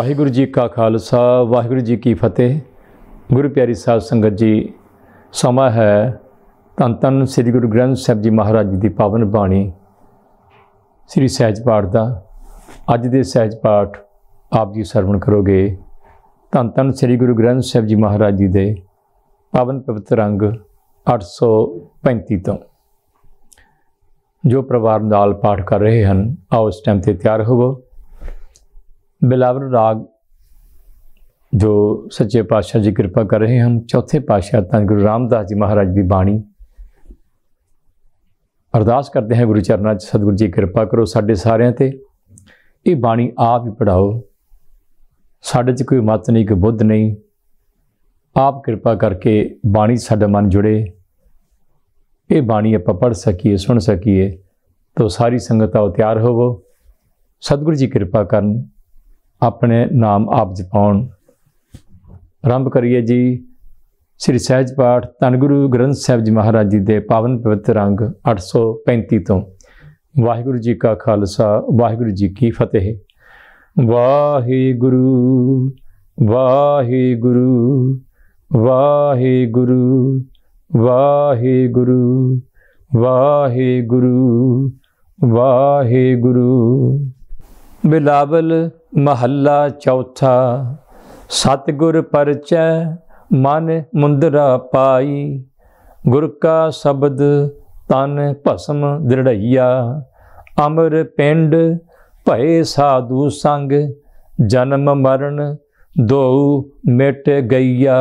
ਵਾਹਿਗੁਰੂ ਜੀ ਕਾ ਖਾਲਸਾ ਵਾਹਿਗੁਰੂ ਜੀ ਕੀ ਫਤਿਹ ਗੁਰੂ ਪਿਆਰੀ ਸਾਧ ਸੰਗਤ ਜੀ ਸਮਾਂ ਹੈ ਤਨ ਤਨ ਸ੍ਰੀ ਗੁਰੂ ਗ੍ਰੰਥ ਸਾਹਿਬ ਜੀ ਮਹਾਰਾਜ ਜੀ ਦੀ ਪਾਵਨ ਬਾਣੀ ਸ੍ਰੀ ਸਹਿਜ ਪਾਠ ਦਾ ਅੱਜ ਦੇ ਸਹਿਜ ਪਾਠ ਆਪ ਜੀ ਸਰਵਣ ਕਰੋਗੇ ਤਨ ਤਨ ਸ੍ਰੀ ਗੁਰੂ ਗ੍ਰੰਥ ਸਾਹਿਬ ਜੀ ਮਹਾਰਾਜ ਜੀ ਦੇ ਪਾਵਨ ਪਵਿੱਤਰ ਅੰਗ 835 ਤੋਂ ਜੋ ਪਰਿਵਾਰ ਨਾਲ ਪਾਠ ਕਰ ਰਹੇ ਹਨ ਆਓ ਉਸ ਟਾਈਮ ਤੇ ਤਿਆਰ ਹੋਵੋ ਬਿਲਾਵਰ ਰਾਗ ਜੋ ਸੱਚੇ ਪਾਤਸ਼ਾਹ ਜੀ ਕਿਰਪਾ ਕਰ ਰਹੇ ਹਨ ਚੌਥੇ ਪਾਤਸ਼ਾਹ ਤਾਂ ਗੁਰੂ ਰਾਮਦਾਸ ਜੀ ਮਹਾਰਾਜ ਦੀ ਬਾਣੀ ਅਰਦਾਸ ਕਰਦੇ ਹਾਂ ਗੁਰੂ ਚਰਨਾਂ 'ਚ ਸਤਿਗੁਰੂ ਜੀ ਕਿਰਪਾ ਕਰੋ ਸਾਡੇ ਸਾਰਿਆਂ ਤੇ ਇਹ ਬਾਣੀ ਆਪ ਹੀ ਪੜਾਓ ਸਾਡੇ 'ਚ ਕੋਈ ਮਤ ਨਹੀਂ ਕੋਈ ਬੁੱਧ ਨਹੀਂ ਆਪ ਕਿਰਪਾ ਕਰਕੇ ਬਾਣੀ ਸਾਡੇ ਮਨ ਜੁੜੇ ਇਹ ਬਾਣੀ ਆਪਾਂ ਪੜ ਸਕੀਏ ਸੁਣ ਸਕੀਏ ਤਾਂ ਸਾਰੀ ਸੰਗਤ ਆਉ ਤਿਆਰ ਹੋਵੋ ਸਤਿਗੁਰੂ ਜੀ ਕਿਰਪਾ ਕਰਨ ਆਪਣੇ ਨਾਮ ਆਪ ਜਪਾਉਣ ਆਰੰਭ ਕਰੀਏ ਜੀ ਸ੍ਰੀ ਸਹਿਜ ਪਾਠ ਧੰਨ ਗੁਰੂ ਗ੍ਰੰਥ ਸਾਹਿਬ ਜੀ ਮਹਾਰਾਜ ਜੀ ਦੇ ਪਾਵਨ ਪਵਿੱਤਰ ਅੰਗ 835 ਤੋਂ ਵਾਹਿਗੁਰੂ ਜੀ ਕਾ ਖਾਲਸਾ ਵਾਹਿਗੁਰੂ ਜੀ ਕੀ ਫਤਿਹ ਵਾਹਿਗੁਰੂ ਵਾਹਿਗੁਰੂ ਵਾਹਿਗੁਰੂ ਵਾਹਿਗੁਰੂ ਵਾਹਿਗੁਰੂ ਵਾਹਿਗੁਰੂ ਬਿਲਾਵਲ ਮਹੱਲਾ ਚੌਥਾ ਸਤਗੁਰ ਪਰਚੈ ਮਨ ਮੁੰਦਰਾ ਪਾਈ ਗੁਰ ਕਾ ਸ਼ਬਦ ਤਨ ਭਸਮ ਦ੍ਰਿੜਈਆ ਅਮਰ ਪਿੰਡ ਭਏ ਸਾਧੂ ਸੰਗ ਜਨਮ ਮਰਨ ਦੋ ਮਿਟ ਗਈਆ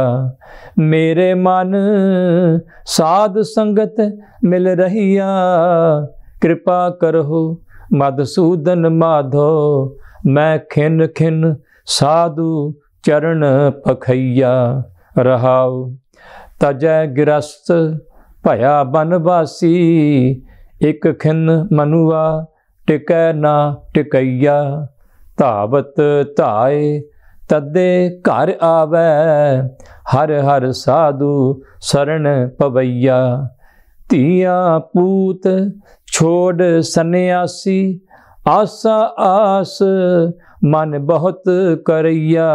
ਮੇਰੇ ਮਨ ਸਾਧ ਸੰਗਤ ਮਿਲ ਰਹੀਆ ਕਿਰਪਾ ਕਰੋ ਮਦਸੂਦਨ ਮਾਧੋ ਮੈਂ ਖਿੰਨ ਖਿੰਨ ਸਾਧੂ ਚਰਨ ਪਖਈਆ ਰਹਾਉ ਤਜੈ ਗ੍ਰਸਤ ਭਇਆ ਬਨਵਾਸੀ ਇਕ ਖਿੰਨ ਮਨੁਆ ਟਿਕੈ ਨਾ ਟਿਕਈਆ ਧਾਵਤ ਧਾਏ ਤਦੇ ਘਰ ਆਵੇ ਹਰ ਹਰ ਸਾਧੂ ਸਰਣ ਪਵਈਆ ਧੀਆ ਪੂਤ ਛੋੜ ਸੰਨਿਆਸੀ ਆਸਾ ਆਸ ਮਨ ਬਹੁਤ ਕਰਈਆ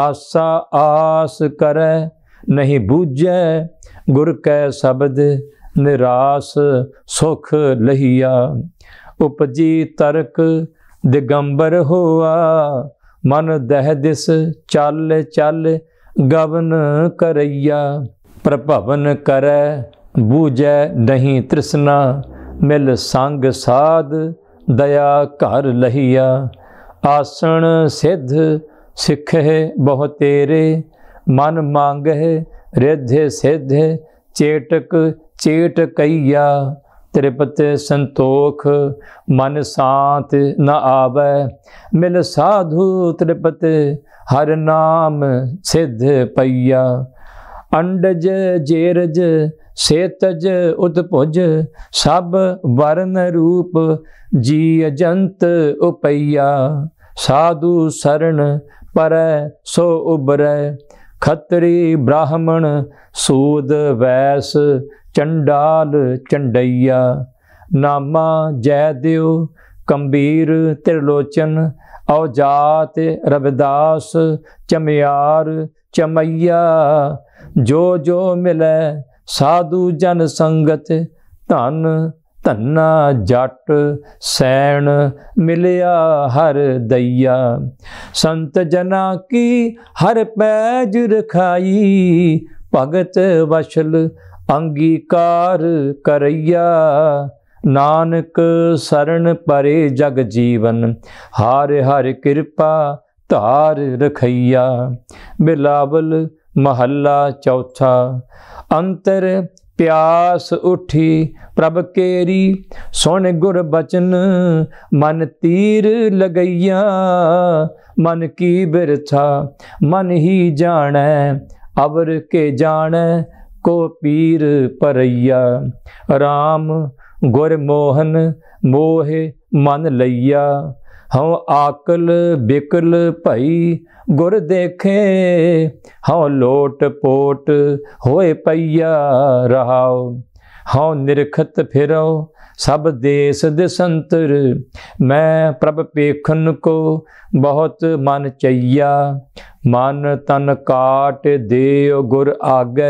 ਆਸਾ ਆਸ ਕਰੈ ਨਹੀਂ ਬੂਝੈ ਗੁਰ ਕੈ ਸ਼ਬਦ ਨਿਰਾਸ ਸੁਖ ਲਹੀਆ ਉਪਜੀ ਤਰਕ ਦਿਗੰਬਰ ਹੋਆ ਮਨ ਦਹਿ ਦਿਸ ਚੱਲ ਚੱਲ ਗਵਨ ਕਰਈਆ ਪ੍ਰਭਵਨ ਕਰੈ ਬੂਝੈ ਨਹੀਂ ਤ੍ਰਿਸ਼ਨਾ ਮਿਲ ਸੰਗ ਸਾਧ ਦਇਆ ਘਰ ਲਹੀਆ ਆਸਣ ਸਿੱਧ ਸਿੱਖੇ ਬਹੁ ਤੇਰੇ ਮਨ ਮੰਗਹਿ ਰਿਧੇ ਸਿੱਧ ਚੇਟਕ ਚੇਟ ਕਈਆ ਤ੍ਰਿਪਤ ਸੰਤੋਖ ਮਨ ਸਾਤ ਨ ਆਵੇ ਮਿਲ ਸਾਧੂ ਤ੍ਰਿਪਤ ਹਰ ਨਾਮ ਸਿੱਧ ਪਈਆ ਅੰਡਜ ਜੇਰਜ ਸੇਤਜ ਉਦਭੁਜ ਸਭ ਵਰਨ ਰੂਪ ਜੀ ਅਜੰਤ ਉਪਈਆ ਸਾਧੂ ਸਰਣ ਪਰ ਸੋ ਉਬਰੈ ਖੱਤਰੀ ਬ੍ਰਾਹਮਣ ਸੂਦ ਵੈਸ ਚੰਡਾਲ ਚੰਡਈਆ ਨਾਮਾ ਜੈ ਦਿਓ ਕੰਬੀਰ ਤਿਰਲੋਚਨ ਔ ਜਾਤ ਰਵਿਦਾਸ ਚਮਿਆਰ ਚਮਈਆ ਜੋ ਜੋ ਮਿਲੈ ਸਾਧੂ ਜਨ ਸੰਗਤ ਧਨ ਧੰਨਾ ਜੱਟ ਸੈਣ ਮਿਲਿਆ ਹਰ ਦਈਆ ਸੰਤ ਜਨਾ ਕੀ ਹਰ ਪੈਜ ਰਖਾਈ ਭਗਤ ਵਸ਼ਲ ਅੰਗੀਕਾਰ ਕਰਈਆ ਨਾਨਕ ਸਰਣ ਪਰੇ ਜਗ ਜੀਵਨ ਹਾਰ ਹਰ ਕਿਰਪਾ ਧਾਰ ਰਖਈਆ ਬਿਲਾਵਲ ਮਹੱਲਾ ਚੌਥਾ ਅੰਤਰ ਪਿਆਸ ਉਠੀ ਪ੍ਰਭ ਕੇਰੀ ਸੁਣ ਗੁਰ ਬਚਨ ਮਨ ਤੀਰ ਲਗਈਆ ਮਨ ਕੀ ਬਿਰਥਾ ਮਨ ਹੀ ਜਾਣੈ ਅਵਰ ਕੇ ਜਾਣੈ ਕੋ ਪੀਰ ਪਰਈਆ RAM ਗੁਰ ਮੋਹਨ ਮੋਹ ਮਨ ਲਈਆ ਹਉ ਆਕਲ ਬਿਕਲ ਭਈ ਗੁਰ ਦੇਖੇ ਹਉ ਲੋਟ ਪੋਟ ਹੋਏ ਪਈਆ ਰਹਾਉ ਹਉ ਨਿਰਖਤ ਫਿਰਉ ਸਭ ਦੇਸ ਦੇ ਸੰਤਰ ਮੈਂ ਪ੍ਰਭ ਪੇਖਨ ਕੋ ਬਹੁਤ ਮਨ ਚਈਆ ਮਨ ਤਨ ਕਾਟ ਦੇਉ ਗੁਰ ਆਗੇ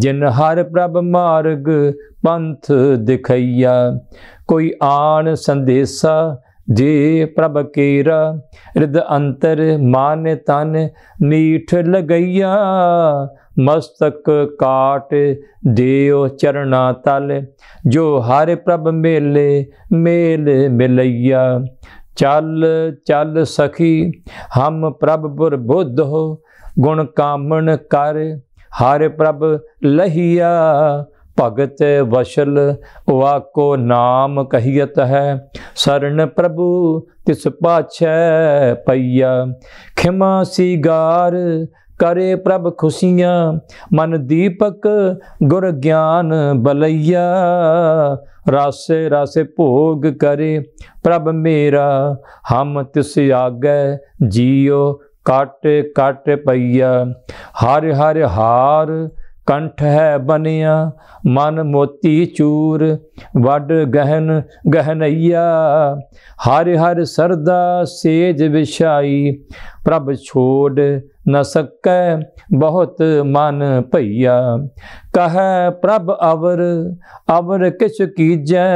ਜਿਨ ਹਰ ਪ੍ਰਭ ਮਾਰਗ ਪੰਥ ਦਿਖਈਆ ਕੋਈ ਆਣ ਸੰਦੇਸਾ ਜੇ ਪ੍ਰਭ ਕੀਰਾ ਰਿਦ ਅੰਤਰ ਮਾਨ ਤਨ ਨੀਠ ਲਗਈਆ ਮਸਤਕ ਕਾਟ ਦਿਓ ਚਰਣਾ ਤਲ ਜੋ ਹਰ ਪ੍ਰਭ ਮੇਲੇ ਮੇਲ ਮਿਲਈਆ ਚੱਲ ਚੱਲ ਸਖੀ ਹਮ ਪ੍ਰਭ ਬੁਰ ਬੁੱਧ ਹੋ ਗੁਣ ਕਾਮਣ ਕਰ ਹਰ ਪ੍ਰਭ ਲਹੀਆ ਭਗਤ ਵਸ਼ਲ ਵਾਕੋ ਨਾਮ ਕਹੀਤ ਹੈ ਸਰਣ ਪ੍ਰਭੂ ਤਿਸ ਪਾਛੈ ਪਈਆ ਖਿਮਾ ਸੀਗਾਰ ਕਰੇ ਪ੍ਰਭ ਖੁਸ਼ੀਆਂ ਮਨ ਦੀਪਕ ਗੁਰ ਗਿਆਨ ਬਲਈਆ ਰਾਸੇ ਰਾਸੇ ਭੋਗ ਕਰੇ ਪ੍ਰਭ ਮੇਰਾ ਹਮ ਤਿਸ ਆਗੈ ਜੀਉ ਕਾਟੇ ਕਾਟੇ ਪਈਆ ਹਰ ਹਰ ਹਾਰ ਕੰਠ ਹੈ ਬਨਿਆ ਮਨ ਮੋਤੀ ਚੂਰ ਵੱਡ ਗਹਿਨ ਗਹਿਨਈਆ ਹਰ ਹਰ ਸਰਦਾ ਸੇਜ ਵਿਛਾਈ ਪ੍ਰਭ ਛੋੜ ਨ ਸਕੈ ਬਹੁਤ ਮਨ ਭਈਆ ਕਹੈ ਪ੍ਰਭ ਅਵਰ ਅਵਰ ਕਿਛ ਕੀਜੈ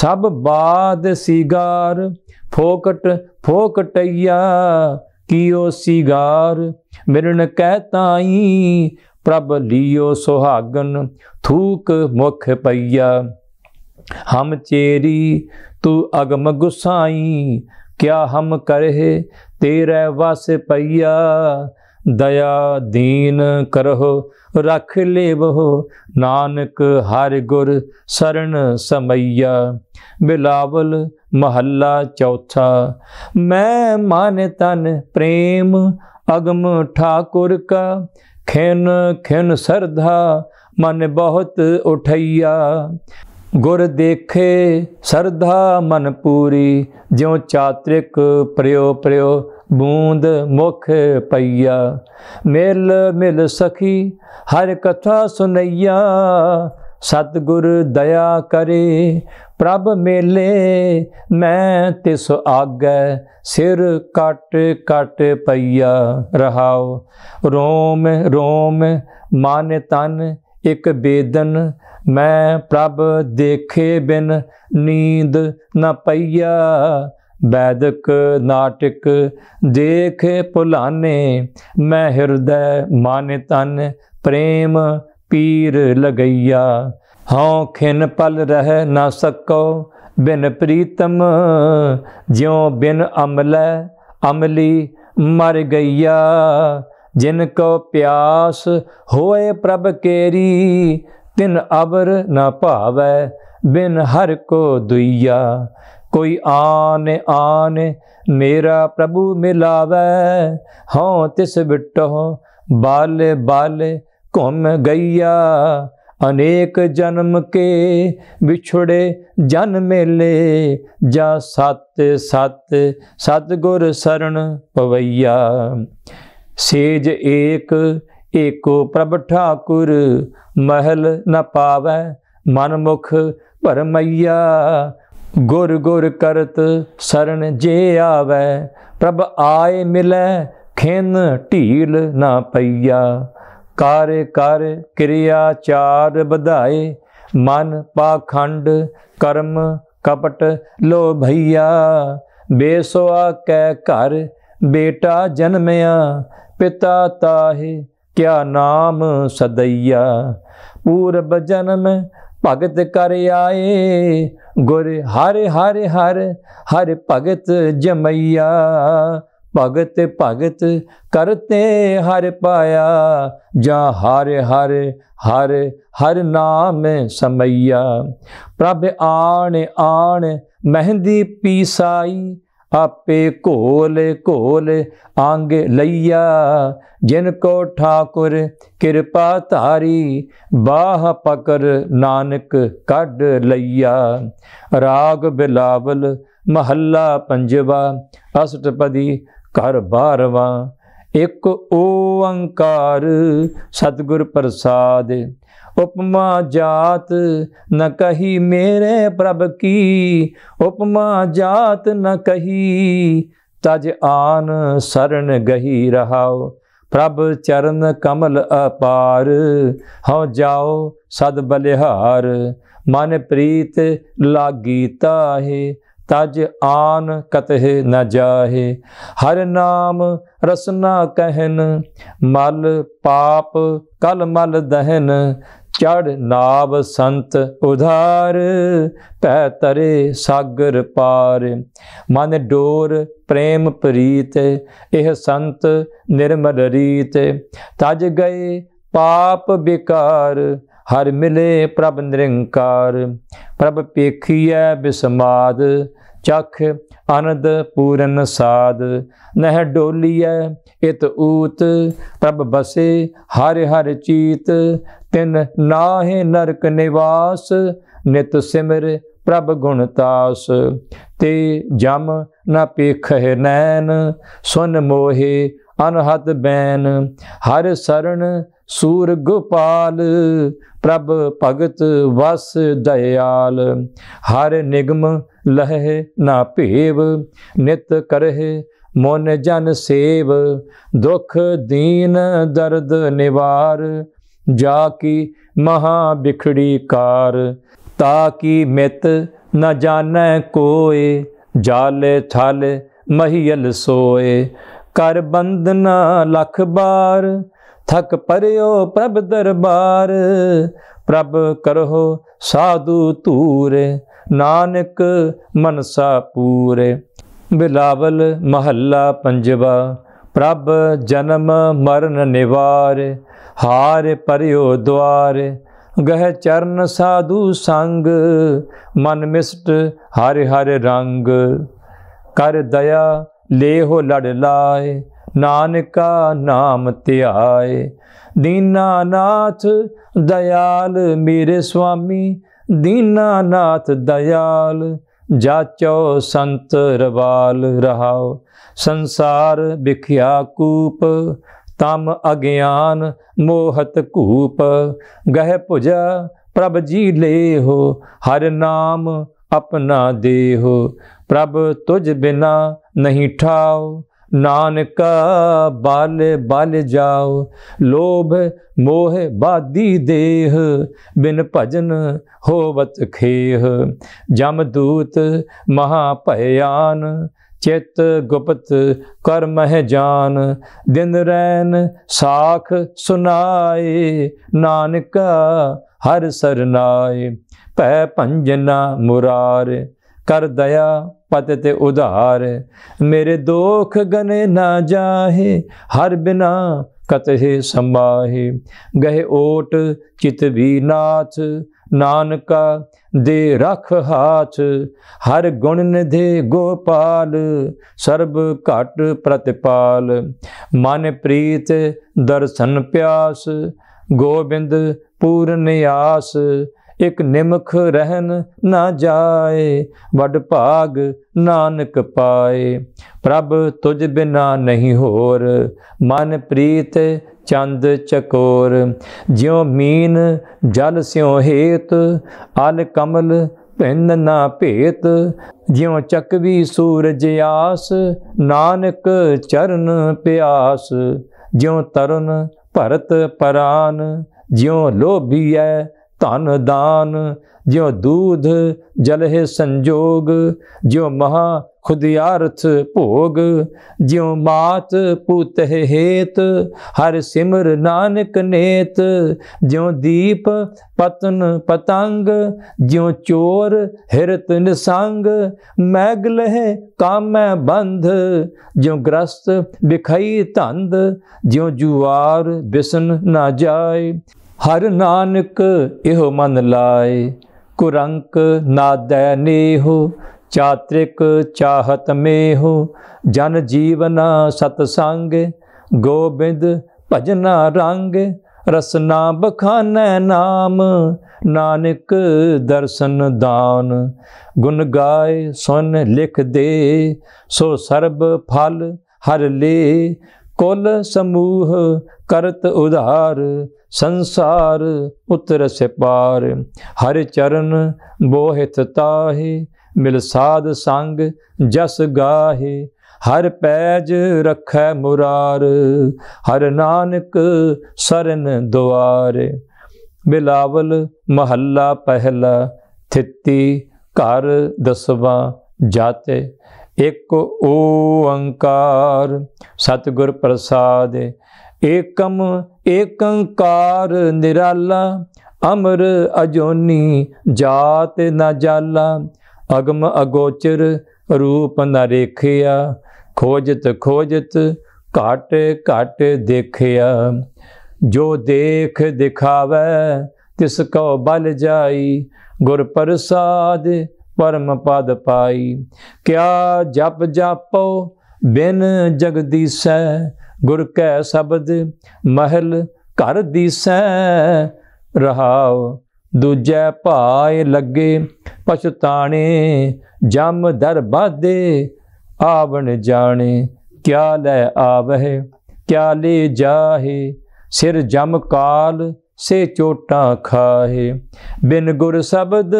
ਸਭ ਬਾਦ ਸਿਗਾਰ ਫੋਕਟ ਫੋਕਟਈਆ ਕੀਓ ਸਿਗਾਰ ਮਿਰਨ ਕਹਿ ਤਾਈ ਪ੍ਰਭ ਲੀਓ ਸੁਹਾਗਨ ਥੂਕ ਮੁਖ ਪਈਆ ਹਮ ਚੇਰੀ ਤੂੰ ਅਗਮ ਗੁਸਾਈ ਕਿਆ ਹਮ ਕਰਹਿ ਤੇਰੇ ਵਸ ਪਈਆ ਦਇਆ ਦੀਨ ਕਰਹੁ ਰਖ ਲੇਵਹੁ ਨਾਨਕ ਹਰਿ ਗੁਰ ਸਰਣ ਸਮਈਆ ਬਿਲਾਵਲ ਮਹੱਲਾ ਚੌਥਾ ਮੈਂ ਮਨ ਤਨ ਪ੍ਰੇਮ ਅਗਮ ਠਾਕੁਰ ਕਾ ਖਿਨ ਖਿਨ ਸਰਧਾ ਮਨ ਬਹੁਤ ਉਠਈਆ ਗੁਰ ਦੇਖੇ ਸਰਧਾ ਮਨ ਪੂਰੀ ਜਿਉ ਚਾਤ੍ਰਿਕ ਪ੍ਰਯੋ ਪ੍ਰਯੋ ਬੂੰਦ ਮੁਖ ਪਈਆ ਮਿਲ ਮਿਲ ਸਖੀ ਹਰ ਕਥਾ ਸੁਨਈਆ ਸਤਗੁਰ ਦਇਆ ਕਰੇ ਪ੍ਰਭ ਮੇਲੇ ਮੈਂ ਤਿਸ ਆਗੈ ਸਿਰ ਕਟ ਕਟ ਪਈਆ ਰਹਾਉ ਰੋਮ ਰੋਮ ਮਨ ਤਨ ਇਕ ਬੇਦਨ ਮੈਂ ਪ੍ਰਭ ਦੇਖੇ ਬਿਨ ਨੀਂਦ ਨ ਪਈਆ ਬੈਦਕ ਨਾਟਕ ਦੇਖ ਭੁਲਾਨੇ ਮੈਂ ਹਿਰਦੈ ਮਨ ਤਨ ਪ੍ਰੇਮ ਪੀਰ ਲਗਈਆ ਹਉ ਖਿਨ ਪਲ ਰਹਿ ਨਾ ਸਕੋ ਬਿਨ ਪ੍ਰੀਤਮ ਜਿਉ ਬਿਨ ਅਮਲੈ ਅਮਲੀ ਮਰ ਗਈਆ ਜਿਨ ਕੋ ਪਿਆਸ ਹੋਏ ਪ੍ਰਭ ਕੇਰੀ ਤਿਨ ਅਬਰ ਨਾ ਭਾਵੈ ਬਿਨ ਹਰ ਕੋ ਦੁਈਆ ਕੋਈ ਆਨ ਆਨ ਮੇਰਾ ਪ੍ਰਭੂ ਮਿਲਾਵੈ ਹਉ ਤਿਸ ਬਿਟੋ ਬਾਲੇ ਬਾਲੇ ਘੁੰਮ ਗਈਆ ਅਨੇਕ ਜਨਮ ਕੇ ਵਿਛੜੇ ਜਨ ਮੇਲੇ ਜਾ ਸਤ ਸਤ ਸਤਗੁਰ ਸਰਣ ਪਵਈਆ ਸੇਜ ਏਕ ਏਕੋ ਪ੍ਰਭ ਠਾਕੁਰ ਮਹਿਲ ਨ ਪਾਵੈ ਮਨ ਮੁਖ ਭਰਮਈਆ ਗੁਰ ਗੁਰ ਕਰਤ ਸਰਣ ਜੇ ਆਵੈ ਪ੍ਰਭ ਆਏ ਮਿਲੈ ਖੇਨ ਢੀਲ ਨਾ ਪਈਆ ਕਰ ਕਰ ਕਿਰਿਆ ਚਾਰ ਵਧਾਏ ਮਨ ਪਾਖੰਡ ਕਰਮ ਕਪਟ ਲੋ ਭਈਆ ਬੇਸਵਾ ਕੈ ਘਰ ਬੇਟਾ ਜਨਮਿਆ ਪਿਤਾ ਤਾਹੇ ਕਿਆ ਨਾਮ ਸਦਈਆ ਪੂਰਬ ਜਨਮ ਭਗਤ ਕਰ ਆਏ ਗੁਰ ਹਰ ਹਰ ਹਰ ਹਰ ਭਗਤ ਜਮਈਆ ਭਗਤ ਭਗਤ ਕਰਤੇ ਹਰ ਪਾਇਆ ਜਾਂ ਹਰ ਹਰ ਹਰ ਹਰ ਨਾਮ ਸਮਈਆ ਪ੍ਰਭ ਆਣ ਆਣ ਮਹਿੰਦੀ ਪੀਸਾਈ ਆਪੇ ਘੋਲ ਘੋਲ ਅੰਗ ਲਈਆ ਜਿਨ ਕੋ ਠਾਕੁਰ ਕਿਰਪਾ ਧਾਰੀ ਬਾਹ ਪਕਰ ਨਾਨਕ ਕੱਢ ਲਈਆ ਰਾਗ ਬਿਲਾਵਲ ਮਹੱਲਾ ਪੰਜਵਾ ਅਸ਼ਟਪਦੀ ਘਰ ਬਾਰਵਾ ਇੱਕ ਓੰਕਾਰ ਸਤਗੁਰ ਪ੍ਰਸਾਦ ਉਪਮਾ ਜਾਤ ਨ ਕਹੀ ਮੇਰੇ ਪ੍ਰਭ ਕੀ ਉਪਮਾ ਜਾਤ ਨ ਕਹੀ ਤਜ ਆਨ ਸਰਨ ਗਹੀ ਰਹਾਉ ਪ੍ਰਭ ਚਰਨ ਕਮਲ ਅਪਾਰ ਹਉ ਜਾਓ ਸਦ ਬਲਿਹਾਰ ਮਨ ਪ੍ਰੀਤ ਲਾਗੀ ਤਾਹੇ ਤਜ ਆਨ ਕਤਹਿ ਨ ਜਾਹੇ ਹਰ ਨਾਮ ਰਸਨਾ ਕਹਿਨ ਮਲ ਪਾਪ ਕਲ ਮਲ ਦਹਨ ਚੜ ਨਾਵ ਸੰਤ ਉਧਾਰ ਪੈ ਤਰੇ ਸਾਗਰ ਪਾਰ ਮਨ ਡੋਰ ਪ੍ਰੇਮ ਪ੍ਰੀਤ ਇਹ ਸੰਤ ਨਿਰਮਲ ਰੀਤ ਤਜ ਗਏ ਪਾਪ ਵਿਕਾਰ ਹਰ ਮਿਲੇ ਪ੍ਰਭ ਨਿਰੰਕਾਰ ਪ੍ਰਭ ਪੇਖੀਐ ਬਿਸਮਾਦ ਚਖ ਅਨੰਦ ਪੂਰਨ ਸਾਦ ਨਹਿ ਡੋਲੀਐ ਇਤ ਊਤ ਪ੍ਰਭ ਬਸੇ ਹਰਿ ਹਰਿ ਚੀਤ ਤਿਨ ਨਾਹੇ ਨਰਕ ਨਿਵਾਸ ਨਿਤ ਸਿਮਰ ਪ੍ਰਭ ਗੁਣ ਤਾਸ ਤੇ ਜਮ ਨਾ ਪੇਖੇ ਨੈਣ ਸੁਨ ਮੋਹਿ ਅਨਹਤ ਬੈਨ ਹਰ ਸਰਣ ਸੂਰ ਗੋਪਾਲ ਪ੍ਰਭ ਭਗਤ ਵਸ ਦਇਆਲ ਹਰ ਨਿਗਮ ਲਹਿ ਨਾ ਭੇਵ ਨਿਤ ਕਰਹਿ ਮਨ ਜਨ ਸੇਵ ਦੁਖ ਦੀਨ ਦਰਦ ਨਿਵਾਰ ਜਾ ਕੀ ਮਹਾ ਬਿਖੜੀ ਕਾਰ ਤਾ ਕੀ ਮਿਤ ਨ ਜਾਣੈ ਕੋਏ ਜਾਲ ਥਲ ਮਹੀਲ ਸੋਏ ਕਰ ਬੰਦਨਾ ਲਖ ਬਾਰ ਥਕ ਪਰਿਓ ਪ੍ਰਭ ਦਰਬਾਰ ਪ੍ਰਭ ਕਰਹੁ ਸਾਧੂ ਧੂਰੇ ਨਾਨਕ ਮਨਸਾ ਪੂਰੇ ਬਿਲਾਵਲ ਮਹੱਲਾ ਪੰਜਵਾ ਪ੍ਰਭ ਜਨਮ ਮਰਨ ਨਿਵਾਰ ਹਾਰ ਪਰਿਓ ਦਵਾਰ ਗਹਿ ਚਰਨ ਸਾਧੂ ਸੰਗ ਮਨ ਮਿਸਟ ਹਰਿ ਹਰਿ ਰੰਗ ਕਰ ਦਇਆ ਲੇਹੋ ਲੜ ਲਾਏ ਨਾਨਕਾ ਨਾਮ ਧਿਆਏ ਦੀਨਾ ਨਾਥ ਦਇਆਲ ਮੇਰੇ ਸੁਆਮੀ ਦੀਨਾ ਨਾਥ ਦਇਆਲ ਜਾਚੋ ਸੰਤ ਰਵਾਲ ਰਹਾਉ ਸੰਸਾਰ ਵਿਖਿਆ ਕੂਪ ਤਮ ਅਗਿਆਨ ਮੋਹਤ ਕੂਪ ਗਹਿ ਭੁਜਾ ਪ੍ਰਭ ਜੀ ਲੇਹੋ ਹਰ ਨਾਮ ਆਪਣਾ ਦੇਹੋ ਪ੍ਰਭ ਤੁਝ ਬਿਨਾ ਨਹੀਂ ਠਾਓ ਨਾਨਕ ਬਲ ਬਲ ਜਾਓ ਲੋਭ ਮੋਹ ਬਾਦੀ ਦੇਹ ਬਿਨ ਭਜਨ ਹੋਵਤ ਖੇਹ ਜਮ ਦੂਤ ਮਹਾ ਭਿਆਨ ਚਿਤ ਗੁਪਤ ਕਰਮ ਹੈ ਜਾਨ ਦਿਨ ਰੈਨ ਸਾਖ ਸੁਨਾਏ ਨਾਨਕ ਹਰ ਸਰਨਾਏ ਭੈ ਭੰਜਨਾ ਮੁਰਾਰ ਕਰ ਦਇਆ ਪਤ ਤੇ ਉਧਾਰ ਮੇਰੇ ਦੋਖ ਗਨੇ ਨਾ ਜਾਹੇ ਹਰ ਬਿਨਾ ਕਤਹਿ ਸੰਭਾਹੇ ਗਹਿ ਓਟ ਚਿਤ ਵੀ ਨਾਥ ਨਾਨਕਾ ਦੇ ਰਖ ਹਾਥ ਹਰ ਗੁਣ ਨਿਧੇ ਗੋਪਾਲ ਸਰਬ ਘਟ ਪ੍ਰਤਪਾਲ ਮਨ ਪ੍ਰੀਤ ਦਰਸ਼ਨ ਪਿਆਸ ਗੋਬਿੰਦ ਪੂਰਨ ਆਸ ਇਕ ਨਿਮਖ ਰਹਿਨ ਨਾ ਜਾਏ ਵੱਡ ਭਾਗ ਨਾਨਕ ਪਾਏ ਪ੍ਰਭ ਤੁਜ ਬਿਨਾ ਨਹੀਂ ਹੋਰ ਮਨ ਪ੍ਰੀਤ ਚੰਦ ਚਕੋਰ ਜਿਉ ਮੀਨ ਜਲ ਸਿਉ ਹੇਤ ਅਲ ਕਮਲ ਭਿੰਨ ਨਾ ਭੇਤ ਜਿਉ ਚੱਕਵੀ ਸੂਰਜ ਆਸ ਨਾਨਕ ਚਰਨ ਪਿਆਸ ਜਿਉ ਤਰਨ ਭਰਤ ਪਰਾਨ ਜਿਉ ਲੋਭੀਐ ਧਨ ਦਾਨ ਜਿਉ ਦੂਧ ਜਲਹਿ ਸੰਜੋਗ ਜਿਉ ਮਹਾ ਖੁਦਿਆਰਥ ਭੋਗ ਜਿਉ ਮਾਤ ਹੈ ਹੇਤ ਹਰ ਸਿਮਰ ਨਾਨਕ ਨੇਤ ਜਿਉ ਦੀਪ ਪਤਨ ਪਤੰਗ ਜਿਉ ਚੋਰ ਹਿਰਤ ਨਿਸੰਗ ਮੈਗ ਲਹਿ ਕਾਮੈ ਬੰਧ ਜਿਉ ਗ੍ਰਸਤ ਵਿਖਈ ਧੰਦ ਜਿਉ ਜੁਵਾਰ ਬਿਸਨ ਨਾ ਜਾਏ ਹਰ ਨਾਨਕ ਇਹੋ ਮਨ ਲਾਏ ਕੁਰੰਕ ਨਾਦੈ ਨੇਹੋ ਚਾਤ੍ਰਿਕ ਚਾਹਤ ਮੇਹੋ ਜਨ ਜੀਵਨ ਸਤ ਸੰਗ ਗੋਬਿੰਦ ਭਜਨਾ ਰੰਗ ਰਸਨਾ ਬਖਾਨੈ ਨਾਮ ਨਾਨਕ ਦਰਸ਼ਨ ਦਾਨ ਗੁਣ ਗਾਏ ਸੁਨ ਲਿਖ ਦੇ ਸੋ ਸਰਬ ਫਲ ਹਰ ਲੇ ਕੁਲ ਸਮੂਹ ਕਰਤ ਉਧਾਰ ਸੰਸਾਰ ਉਤਰ ਸੇ ਪਾਰ ਹਰ ਚਰਨ ਬੋਹਿਤ ਤਾਹੇ ਮਿਲ ਸਾਧ ਸੰਗ ਜਸ ਗਾਹੇ ਹਰ ਪੈਜ ਰਖੈ ਮੁਰਾਰ ਹਰ ਨਾਨਕ ਸਰਨ ਦੁਆਰ ਬਿਲਾਵਲ ਮਹੱਲਾ ਪਹਿਲਾ ਥਿੱਤੀ ਘਰ ਦਸਵਾ ਜਾਤੇ ਇੱਕ ਅੰਕਾਰ ਸਤਿਗੁਰ ਪ੍ਰਸਾਦਿ ਏਕਮ ਏਕੰਕਾਰ ਨਿਰਾਲਾ ਅਮਰ ਅਜੋਨੀ ਜਾਤ ਨਾ ਜਾਲਾ ਅਗਮ ਅਗੋਚਰ ਰੂਪ ਨਾ ਰੇਖਿਆ ਖੋਜਤ ਖੋਜਤ ਘਟ ਘਟ ਦੇਖਿਆ ਜੋ ਦੇਖ ਦਿਖਾਵੇ ਤਿਸ ਕੋ ਬਲ ਜਾਈ ਗੁਰ ਪ੍ਰਸਾਦ ਪਰਮ ਪਦ ਪਾਈ ਕਿਆ ਜਪ ਜਾਪੋ ਬਿਨ ਜਗਦੀਸੈ ਗੁਰ ਕੈ ਸ਼ਬਦ ਮਹਿਲ ਘਰ ਦੀਸੈ ਰਹਾਉ ਦੂਜੈ ਭਾਇ ਲੱਗੇ ਪਛਤਾਣੇ ਜਮ ਦਰਬਾਦੇ ਆਵਣ ਜਾਣੇ ਕਿਆ ਲੈ ਆਵਹਿ ਕਿਆ ਲੈ ਜਾਹੇ ਸਿਰ ਜਮ ਕਾਲ ਸੇ ਚੋਟਾਂ ਖਾਏ ਬਿਨ ਗੁਰ ਸ਼ਬਦ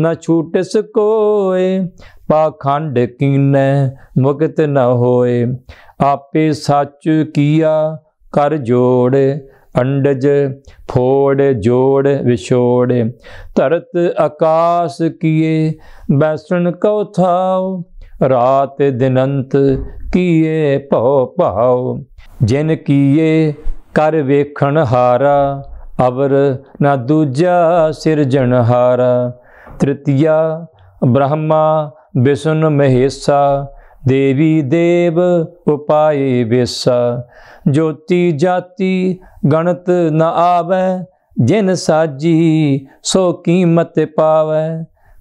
ਨਾ ਛੂਟਿਸ ਕੋਏ ਪਾਖੰਡ ਕੀਨੈ ਮੁਕਤ ਨ ਹੋਏ ਆਪੇ ਸੱਚ ਕੀਆ ਕਰ ਜੋੜ ਅੰਡਜ ਫੋੜ ਜੋੜ ਵਿਛੋੜ ਧਰਤ ਆਕਾਸ਼ ਕੀਏ ਬੈਸਣ ਕਉ ਥਾਉ ਰਾਤ ਦਿਨੰਤ ਕੀਏ ਭਉ ਭਾਉ ਜਿਨ ਕੀਏ ਕਰ ਵੇਖਣ ਹਾਰਾ ਅਬਰ ਨਾ ਦੂਜਾ ਸਿਰਜਣਹਾਰਾ ਤ੍ਰਿਤਿਆ ਬ੍ਰਹਮਾ ਵਿਸ਼ਨ ਮਹੇਸ਼ਾ ਦੇਵੀ ਦੇਵ ਉਪਾਏ ਬੇਸਾ ਜੋਤੀ ਜਾਤੀ ਗਣਤ ਨ ਆਵੇ ਜਿਨ ਸਾਜੀ ਸੋ ਕੀਮਤ ਪਾਵੇ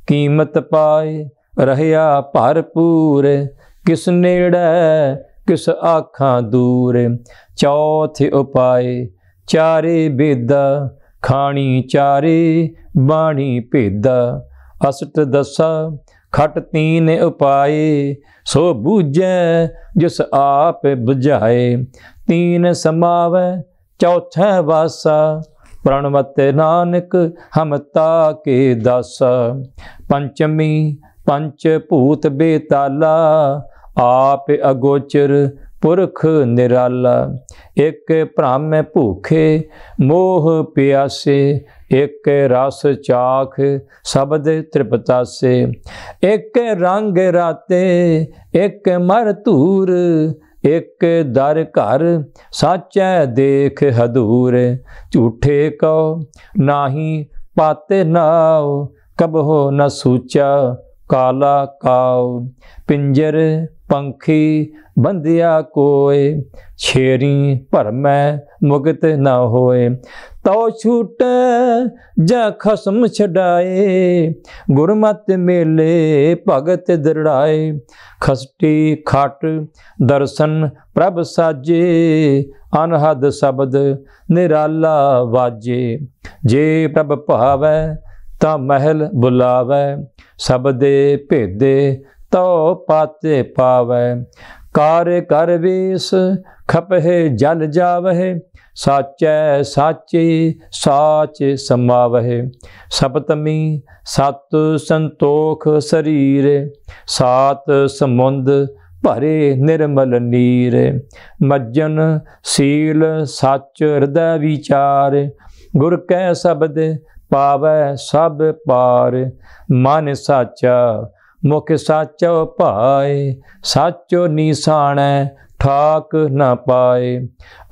ਕੀਮਤ ਪਾਏ ਰਹਿਆ ਭਰਪੂਰ ਕਿਸ ਨੇੜੇ ਕਿਸ ਆਖਾਂ ਦੂਰ ਚੌਥੇ ਉਪਾਏ ਚਾਰੇ ਬੇਦਾ ਖਾਣੀ ਚਾਰੇ ਬਾਣੀ ਭੇਦਾ ਅਸਟ ਦਸਾ ਖਟ ਤੀਨ ਉਪਾਏ ਸੋ ਬੂਝੈ ਜਿਸ ਆਪ ਬੁਝਾਏ ਤੀਨ ਸਮਾਵੈ ਚੌਥੈ ਵਾਸਾ ਪ੍ਰਣਵਤ ਨਾਨਕ ਹਮਤਾ ਕੇ ਦਸ ਪੰਚਮੀ ਪੰਚ ਭੂਤ ਬੇਤਾਲਾ ਆਪ ਅਗੋਚਰ ਪੁਰਖ ਨਿਰਾਲਾ ਇੱਕ ਭ੍ਰਮ ਭੂਖੇ ਮੋਹ ਪਿਆਸੇ ਇੱਕ ਰਸ ਚਾਖ ਸ਼ਬਦ ਤ੍ਰਿਪਤਾਸੇ ਇੱਕ ਰੰਗ ਰਾਤੇ ਇੱਕ ਮਰ ਧੂਰ ਇੱਕ ਦਰ ਘਰ ਸਾਚੈ ਦੇਖ ਹਦੂਰ ਝੂਠੇ ਕਉ ਨਾਹੀ ਪਾਤੇ ਨਾਉ ਕਬਹੋ ਨ ਸੂਚਾ ਕਾਲਾ ਕਾਉ ਪਿੰਜਰ ਪੰਖੀ ਬੰਧਿਆ ਕੋਏ ਛੇਰੀ ਭਰਮੈ ਮੁਕਤ ਨਾ ਹੋਏ ਤਉ ਛੂਟ ਜਾਂ ਖਸਮ ਛਡਾਏ ਗੁਰਮਤਿ ਮੇਲੇ ਭਗਤ ਦਰੜਾਏ ਖਸਟੀ ਖਟ ਦਰਸ਼ਨ ਪ੍ਰਭ ਸਾਜੇ ਅਨਹਦ ਸ਼ਬਦ ਨਿਰਾਲਾ ਵਾਜੇ ਜੇ ਪ੍ਰਭ ਭਾਵੈ ਤਾਂ ਮਹਿਲ ਬੁਲਾਵੇ ਸਬਦੇ ਭੇਦੇ ਤੋ ਪਾਤੇ ਪਾਵੈ ਕਾਰ ਕਰ ਵੀਸ ਖਪਹਿ ਜਲ ਜਾਵਹਿ ਸਾਚੈ ਸਾਚੀ ਸਾਚ ਸਮਾਵਹਿ ਸਪਤਮੀ ਸਤ ਸੰਤੋਖ ਸਰੀਰ ਸਾਤ ਸਮੁੰਦ ਭਰੇ ਨਿਰਮਲ ਨੀਰ ਮੱਜਨ ਸੀਲ ਸੱਚ ਹਿਰਦੈ ਵਿਚਾਰ ਗੁਰ ਕੈ ਸਬਦ ਪਾਵੈ ਸਭ ਪਾਰ ਮਨ ਸਾਚਾ ਮੁਖ ਸੱਚ ਭਾਏ ਸੱਚੋ ਨੀਸਾਣੈ ਠਾਕ ਨਾ ਪਾਏ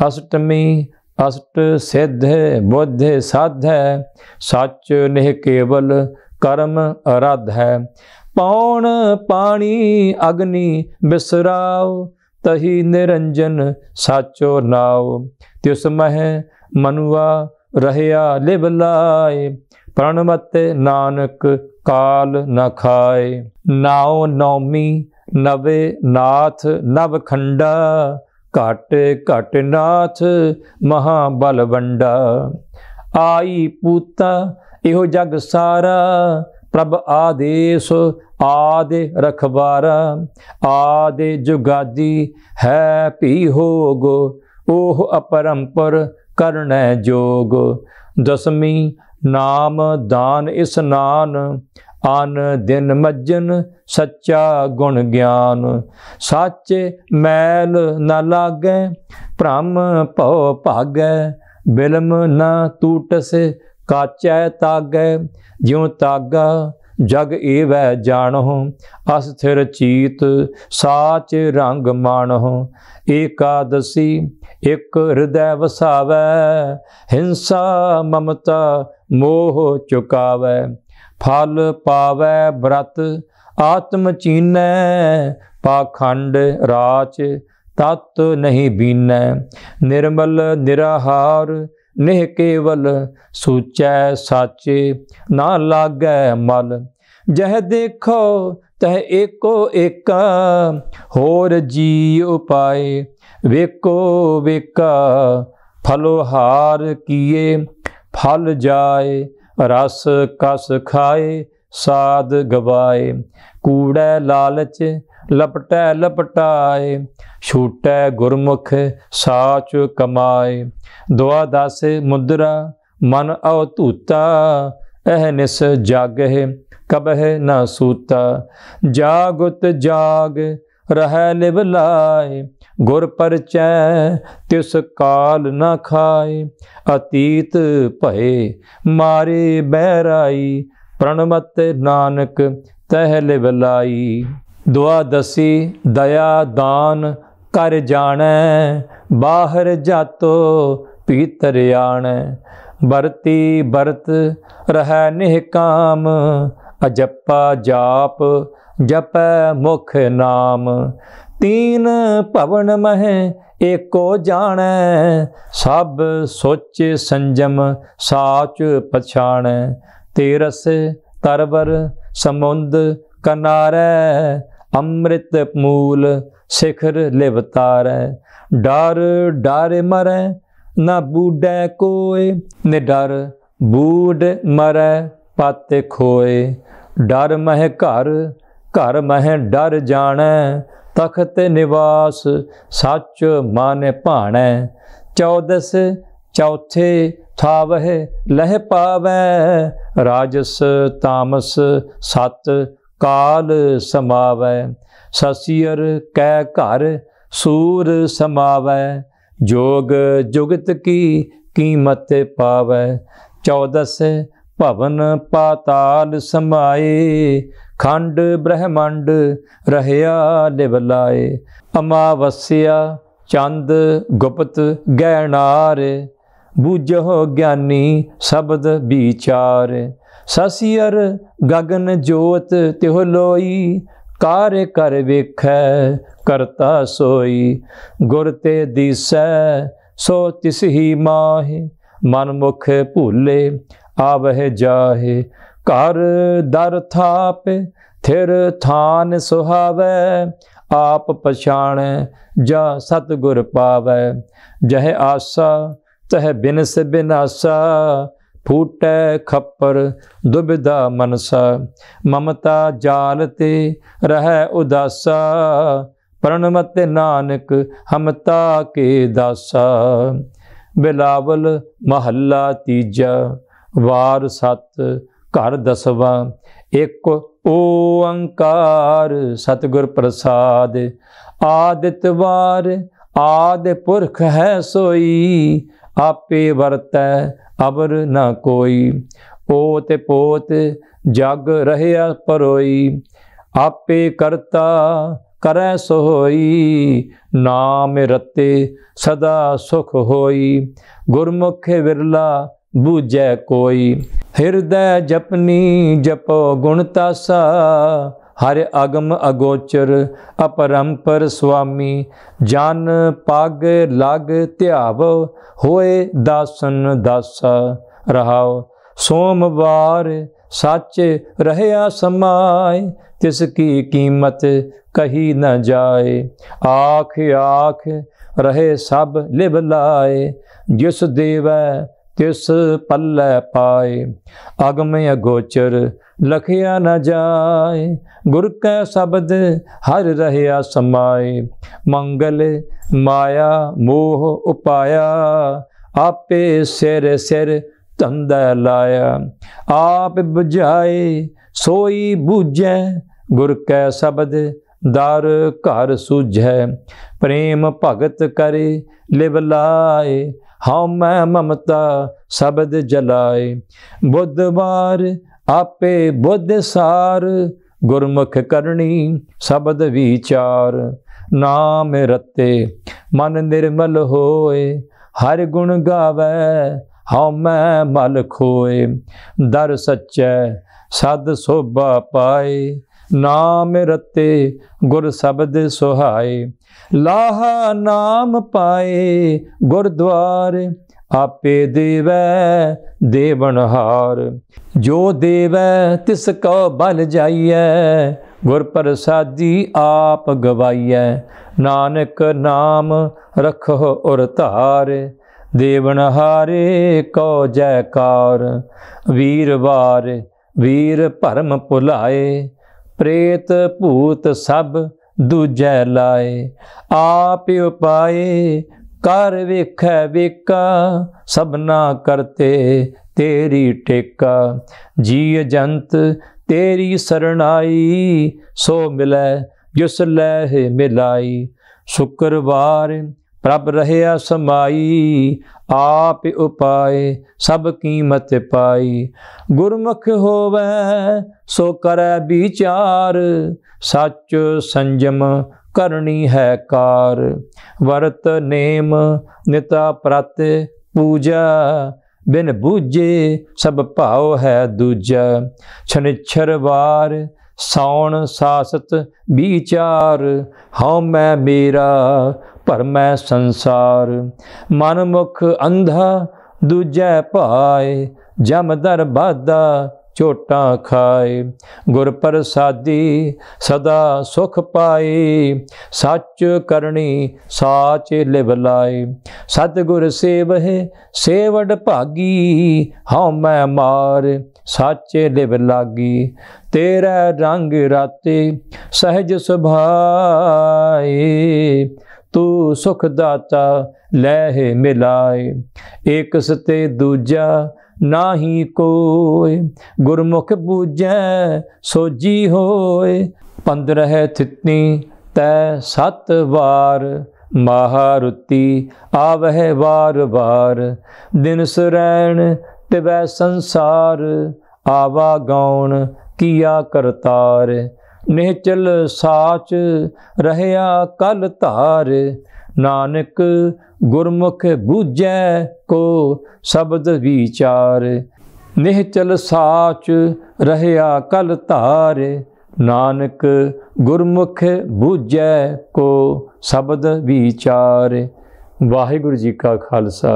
ਅਸ਼ਟਮੀ ਅਸ਼ਟ ਸਿੱਧ ਬੁੱਧ ਸਾਧ ਹੈ ਸੱਚ ਨਿਹ ਕੇਵਲ ਕਰਮ ਅਰਧ ਹੈ ਪੌਣ ਪਾਣੀ ਅਗਨੀ ਬਿਸਰਾਉ ਤਹੀ ਨਿਰੰਜਨ ਸਾਚੋ ਨਾਉ ਤਿਸ ਮਹਿ ਮਨੁਆ ਰਹਿਆ ਲਿਬਲਾਏ ਲਾਏ ਪ੍ਰਣਮਤ ਨਾਨਕ ਕਾਲ ਨ ਖਾਏ ਨਾਉ ਨੌਮੀ ਨਵੇ ਨਾਥ ਨਵ ਖੰਡਾ ਘਟ ਘਟ ਨਾਥ ਮਹਾ ਬਲ ਵੰਡਾ ਆਈ ਪੂਤਾ ਇਹੋ ਜਗ ਸਾਰਾ ਪ੍ਰਭ ਆਦੇਸ਼ ਆਦ ਰਖਵਾਰਾ ਆਦ ਜੁਗਾਦੀ ਹੈ ਭੀ ਹੋਗ ਉਹ ਅਪਰੰਪਰ ਕਰਨੈ ਜੋਗ ਦਸਮੀ ਨਾਮ ਦਾਨ ਇਸਨਾਨ ਅਨ ਦਿਨ ਮੱਜਨ ਸੱਚਾ ਗੁਣ ਗਿਆਨ ਸੱਚ ਮੈਲ ਨਾ ਲਾਗੈ ਭ੍ਰਮ ਭਉ ਭਾਗੈ ਬਿਲਮ ਨਾ ਟੂਟਸ ਕਾਚੈ ਤਾਗੈ ਜਿਉ ਤਾਗਾ ਜਗ ਏਵੈ ਜਾਣਹੁ ਅਸਥਿਰ ਚੀਤ ਸਾਚ ਰੰਗ ਮਾਣਹੁ ਏਕਾਦਸੀ ਇਕ ਹਿਰਦੈ ਵਸਾਵੈ ਹਿੰਸਾ ਮਮਤਾ ਮੋਹ ਚੁਕਾਵੈ ਫਲ ਪਾਵੈ ਬ੍ਰਤ ਆਤਮ ਚੀਨੈ ਪਾਖੰਡ ਰਾਚ ਤਤ ਨਹੀਂ ਬੀਨੈ ਨਿਰਮਲ ਨਿਰਹਾਰ ਨਿਹ ਕੇਵਲ ਸੂਚੈ ਸਾਚੇ ਨਾ ਲਾਗੈ ਮਲ ਜਹ ਦੇਖੋ ਤਹ ਏਕੋ ਏਕਾ ਹੋਰ ਜੀ ਉਪਾਏ वेको वेका फलोहार किए फल जाए रस कस खाए साध गवाए कूड़े लालच लपटै लपटाए छूटै गुरमुख साच कमाए दुआ दस मुद्रा मन अवधूता अहनिस जागह कबह न सूता जागुत जाग रह लिवलाए ਗੁਰ ਪਰਚੈ ਤਿਸ ਕਾਲ ਨਾ ਖਾਏ ਅਤੀਤ ਭਏ ਮਾਰੇ ਬਹਿਰਾਈ ਪ੍ਰਣਮਤ ਨਾਨਕ ਤਹਿ ਬਲਾਈ ਦੁਆ ਦਸੀ ਦਇਆ ਦਾਨ ਕਰ ਜਾਣੈ ਬਾਹਰ ਜਾਤੋ ਪੀਤਰ ਆਣੈ ਵਰਤੀ ਵਰਤ ਰਹਿ ਨਿਹ ਕਾਮ ਅਜੱਪਾ ਜਾਪ ਜਪੈ ਮੁਖ ਨਾਮ ਤੀਨ ਭਵਨ ਮਹਿ ਏਕੋ ਜਾਣੈ ਸਭ ਸੋਚ ਸੰਜਮ ਸਾਚ ਪਛਾਣੈ ਤੇਰਸ ਤਰਵਰ ਸਮੁੰਦ ਕਨਾਰੈ ਅੰਮ੍ਰਿਤ ਮੂਲ ਸਿਖਰ ਲਿਵਤਾਰੈ ਡਰ ਡਰ ਮਰੈ ਨਾ ਬੂਡੈ ਕੋਏ ਨਿਡਰ ਬੂਡ ਮਰੈ ਪਤ ਖੋਏ ਡਰ ਮਹਿ ਘਰ ਘਰ ਮਹਿ ਡਰ ਜਾਣੈ ਤਖਤ ਨਿਵਾਸ ਸੱਚ ਮਨ ਭਾਣੈ ਚੌਦਸ ਚੌਥੇ ਥਾਵਹਿ ਲਹਿ ਪਾਵੈ ਰਾਜਸ ਤਾਮਸ ਸਤ ਕਾਲ ਸਮਾਵੈ ਸਸੀਰ ਕੈ ਘਰ ਸੂਰ ਸਮਾਵੈ ਜੋਗ ਜੁਗਤ ਕੀ ਕੀਮਤ ਪਾਵੈ ਚੌਦਸ ਭਵਨ ਪਾਤਾਲ ਸਮਾਏ ਖੰਡ ਬ੍ਰਹਮੰਡ ਰਹਿਆ ਲਿਵਲਾਏ ਅਮਾਵਸਿਆ ਚੰਦ ਗੁਪਤ ਗਹਿਣਾਰ ਬੂਝੋ ਗਿਆਨੀ ਸ਼ਬਦ ਵਿਚਾਰ ਸਸੀਅਰ ਗਗਨ ਜੋਤ ਤਿਹ ਲੋਈ ਕਾਰ ਕਰ ਵੇਖੈ ਕਰਤਾ ਸੋਈ ਗੁਰ ਤੇ ਦੀਸੈ ਸੋ ਤਿਸਹੀ ਮਾਹੇ ਮਾਹਿ ਮਨ ਮੁਖ ਭੂਲੇ ਆਵਹਿ ਜਾਹੇ ਘਰ ਦਰ ਥਾਪੇ ਥਿਰ ਥਾਨ ਸੁਹਾਵੇ ਆਪ ਪਛਾਣੈ ਜਾ ਸਤਗੁਰ ਪਾਵੇ ਜਹ ਆਸਾ ਤਹ ਬਿਨਸ ਬਿਨਾਸਾ ਫੂਟੈ ਖੱਪਰ ਦੁਬਿਦਾ ਮਨਸਾ ਮਮਤਾ ਜਾਲ ਤੇ ਰਹਿ ਉਦਾਸਾ ਪ੍ਰਣਮਤ ਨਾਨਕ ਹਮਤਾ ਕੇ ਦਾਸਾ ਬਿਲਾਵਲ ਮਹੱਲਾ ਤੀਜਾ ਵਾਰ ਸਤ ਘਰ ਦਸਵਾ ਇੱਕ ਓੰਕਾਰ ਸਤਿਗੁਰ ਪ੍ਰਸਾਦ ਆਦਿਤਵਾਰ ਆਦ ਪੁਰਖ ਹੈ ਸੋਈ ਆਪੇ ਵਰਤੈ ਅਬਰ ਨਾ ਕੋਈ ਪੋਤ ਪੋਤ ਜਗ ਰਹਿਆ ਪਰੋਈ ਆਪੇ ਕਰਤਾ ਕਰੈ ਸੋਈ ਨਾਮ ਰਤੇ ਸਦਾ ਸੁਖ ਹੋਈ ਗੁਰਮੁਖ ਵਿਰਲਾ ਬੂਝੈ ਕੋਈ ਹਿਰਦੈ ਜਪਨੀ ਜਪੋ ਗੁਣ ਤਾਸਾ ਹਰ ਅਗਮ ਅਗੋਚਰ ਅਪਰੰਪਰ ਸੁਆਮੀ ਜਨ ਪਗ ਲਗ ਧਿਆਵ ਹੋਏ ਦਾਸਨ ਦਾਸ ਰਹਾਉ ਸੋਮਵਾਰ ਸੱਚ ਰਹਿਆ ਸਮਾਏ ਤਿਸ ਕੀ ਕੀਮਤ ਕਹੀ ਨ ਜਾਏ ਆਖ ਆਖ ਰਹੇ ਸਭ ਲਿਬ ਲਾਏ ਜਿਸ ਦੇਵੈ ਤਿਸ ਪੱਲੇ ਪਾਏ ਅਗਮ ਅਗੋਚਰ ਲਖਿਆ ਨ ਜਾਏ ਗੁਰ ਕੈ ਸ਼ਬਦ ਹਰ ਰਹਿਆ ਸਮਾਏ ਮੰਗਲ ਮਾਇਆ ਮੋਹ ਉਪਾਇਆ ਆਪੇ ਸਿਰ ਸਿਰ ਤੰਦ ਲਾਇਆ ਆਪ ਬੁਝਾਏ ਸੋਈ ਬੂਝੈ ਗੁਰ ਕੈ ਸ਼ਬਦ ਦਰ ਘਰ ਸੁਝੈ ਪ੍ਰੇਮ ਭਗਤ ਕਰੇ ਲਿਵ ਲਾਏ ਹਉ ਮੈਂ ਮਮਤਾ ਸਬਦ ਜਲਾਏ ਬੁੱਧਵਾਰ ਆਪੇ ਬੁੱਧ ਸਾਰ ਗੁਰਮੁਖ ਕਰਨੀ ਸਬਦ ਵਿਚਾਰ ਨਾਮ ਰਤੇ ਮਨ ਨਿਰਮਲ ਹੋਏ ਹਰ ਗੁਣ ਗਾਵੇ ਹਉ ਮੈਂ ਮਲ ਖੋਏ ਦਰ ਸੱਚੈ ਸਦ ਸੋਭਾ ਪਾਏ ਨਾਮ ਰਤੇ ਗੁਰ ਸ਼ਬਦ ਸੁਹਾਏ ਲਾਹਾ ਨਾਮ ਪਾਏ ਗੁਰਦੁਆਰ ਆਪੇ ਦੇਵੈ ਦੇਵਨਹਾਰ ਜੋ ਦੇਵੈ ਤਿਸ ਕੋ ਬਲ ਜਾਈਐ ਗੁਰ ਪ੍ਰਸਾਦੀ ਆਪ ਗਵਾਈਐ ਨਾਨਕ ਨਾਮ ਰਖੋ ਔਰ ਧਾਰ ਦੇਵਨ ਹਾਰੇ ਕੋ ਜੈਕਾਰ ਵੀਰਵਾਰ ਵੀਰ ਭਰਮ ਭੁਲਾਏ ਪ੍ਰੇਤ ਭੂਤ ਸਭ ਦੂਜੈ ਲਾਏ ਆਪ ਉਪਾਏ ਕਰ ਵੇਖੈ ਵੇਕਾ ਸਭਨਾ ਕਰਤੇ ਤੇਰੀ ਟੇਕਾ ਜੀ ਜੰਤ ਤੇਰੀ ਸਰਣਾਈ ਸੋ ਮਿਲੈ ਜਿਸ ਲੈ ਮਿਲਾਈ ਸ਼ੁਕਰਵਾਰ ਪ੍ਰਭ ਰਹਿਆ ਸਮਾਈ ਆਪ ਉਪਾਏ ਸਭ ਕੀਮਤ ਪਾਈ ਗੁਰਮੁਖ ਹੋਵੇ ਸੋ ਕਰੈ ਵਿਚਾਰ ਸੱਚ ਸੰਜਮ ਕਰਨੀ ਹੈ ਕਾਰ ਵਰਤ ਨੇਮ ਨਿਤਾ ਪ੍ਰਤ ਪੂਜਾ ਬਿਨ ਬੂਝੇ ਸਭ ਭਾਉ ਹੈ ਦੂਜਾ ਛਨਿਛਰ ਵਾਰ ਸੌਣ ਸਾਸਤ ਵਿਚਾਰ ਹਉ ਮੈਂ ਮੇਰਾ ਭਰਮੈ ਸੰਸਾਰ ਮਨਮੁਖ ਅੰਧਾ ਦੂਜੈ ਭਾਏ ਜਮ ਦਰ ਬਾਦਾ ਝੋਟਾਂ ਖਾਏ ਗੁਰ ਪ੍ਰਸਾਦੀ ਸਦਾ ਸੁਖ ਪਾਏ ਸੱਚ ਕਰਨੀ ਸਾਚ ਲਿਵ ਲਾਏ ਗੁਰ ਸੇਵਹਿ ਸੇਵੜ ਭਾਗੀ ਹਉ ਮੈਂ ਮਾਰ ਸਾਚੇ ਲਿਵ ਲਾਗੀ ਤੇਰਾ ਰੰਗ ਰਾਤੇ ਸਹਿਜ ਸੁਭਾਏ ਤੂੰ ਸੁਖ ਦਾਤਾ ਲੈ ਹੈ ਮਿਲਾਏ ਇੱਕ ਸਤੇ ਦੂਜਾ ਨਾਹੀ ਕੋਏ ਗੁਰਮੁਖ ਬੂਜੈ ਸੋਜੀ ਹੋਏ ਪੰਦਰਹਿ ਥਿਤਨੀ ਤੈ ਸਤ ਵਾਰ ਮਹਾਰੁਤੀ ਆਵਹਿ ਵਾਰ ਵਾਰ ਦਿਨ ਸਰੈਣ ਤਿਵੈ ਸੰਸਾਰ ਆਵਾ ਗਾਉਣ ਕੀਆ ਕਰਤਾਰ ਨਿਹਚਲ ਸਾਚ ਰਹਿਆ ਕਲ ਧਾਰ ਨਾਨਕ ਗੁਰਮੁਖ ਬੂਝੈ ਕੋ ਸ਼ਬਦ ਵਿਚਾਰ ਨਿਹਚਲ ਸਾਚ ਰਹਿਆ ਕਲ ਧਾਰ ਨਾਨਕ ਗੁਰਮੁਖ ਬੂਝੈ ਕੋ ਸ਼ਬਦ ਵਿਚਾਰ ਵਾਹਿਗੁਰੂ ਜੀ ਕਾ ਖਾਲਸਾ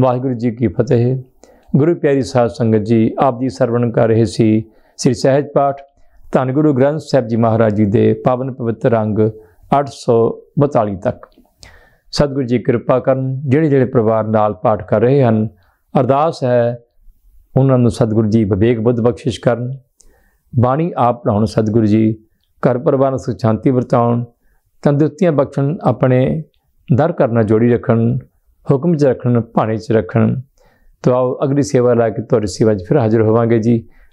ਵਾਹਿਗੁਰੂ ਜੀ ਕੀ ਫਤਿਹ ਗੁਰੂ ਪਿਆਰੀ ਸਾਧ ਸੰਗਤ ਜੀ ਆਪ ਦੀ ਸਰਵਣ ਕਰ ਰਹੇ ਸੀ ਸ੍ਰੀ ਸਹਿਜ ਪਾਠ ਧੰਨ ਗੁਰੂ ਗ੍ਰੰਥ ਸਾਹਿਬ ਜੀ ਮਹਾਰਾਜ ਜੀ ਦੇ ਪਾਵਨ ਪਵਿੱਤਰ ਅੰਗ 842 ਤੱਕ ਸਤਿਗੁਰੂ ਜੀ ਕਿਰਪਾ ਕਰਨ ਜਿਹੜੇ ਜਿਹੜੇ ਪਰਿਵਾਰ ਨਾਲ ਪਾਠ ਕਰ ਰਹੇ ਹਨ ਅਰਦਾਸ ਹੈ ਉਹਨਾਂ ਨੂੰ ਸਤਿਗੁਰੂ ਜੀ ਵਿਵੇਕ ਬੁੱਧ ਬਖਸ਼ਿਸ਼ ਕਰਨ ਬਾਣੀ ਆਪ ਪੜਾਉਣ ਸਤਿਗੁਰੂ ਜੀ ਘਰ ਪਰਿਵਾਰ ਨੂੰ ਸੁਖ ਸ਼ਾਂਤੀ ਵਰਤਾਉਣ ਤੰਦਰੁਸਤੀਆਂ ਬਖਸ਼ਣ ਆਪਣੇ ਦਰ ਕਰਨਾ ਜੋੜੀ ਰੱਖਣ ਹੁਕਮ ਚ ਰੱਖਣ ਭਾਣੇ ਚ ਰੱਖਣ ਤੋ ਆਓ ਅਗਲੀ ਸੇਵਾ ਲਾ ਕੇ ਤੁਹਾਡੀ ਸੇਵਾ 'ਚ ਫਿਰ ਹਾਜ਼ਰ ਹੋਵਾਂਗੇ ਜੀ